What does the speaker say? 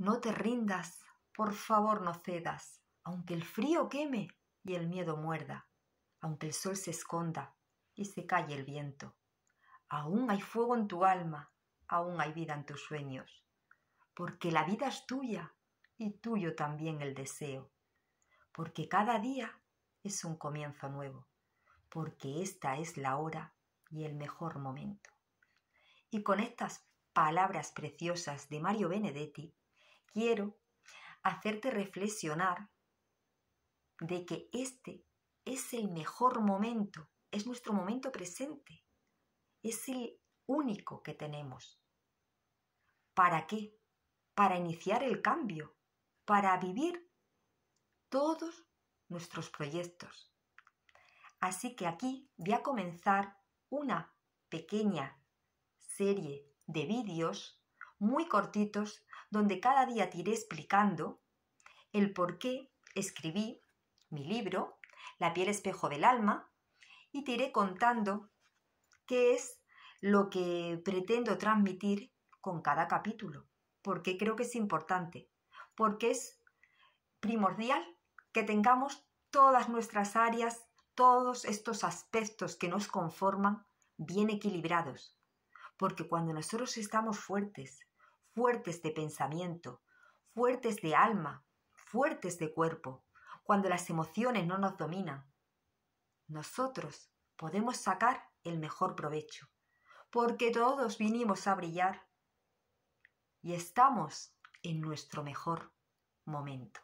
No te rindas, por favor no cedas, aunque el frío queme y el miedo muerda, aunque el sol se esconda y se calle el viento. Aún hay fuego en tu alma, aún hay vida en tus sueños, porque la vida es tuya y tuyo también el deseo, porque cada día es un comienzo nuevo, porque esta es la hora y el mejor momento. Y con estas palabras preciosas de Mario Benedetti, quiero hacerte reflexionar de que este es el mejor momento, es nuestro momento presente, es el único que tenemos. ¿Para qué? Para iniciar el cambio, para vivir todos nuestros proyectos. Así que aquí voy a comenzar una pequeña serie de vídeos muy cortitos donde cada día te iré explicando el por qué escribí mi libro, La piel espejo del alma, y te iré contando qué es lo que pretendo transmitir con cada capítulo, porque creo que es importante, porque es primordial que tengamos todas nuestras áreas, todos estos aspectos que nos conforman bien equilibrados, porque cuando nosotros estamos fuertes, fuertes de pensamiento, fuertes de alma, fuertes de cuerpo, cuando las emociones no nos dominan. Nosotros podemos sacar el mejor provecho, porque todos vinimos a brillar y estamos en nuestro mejor momento.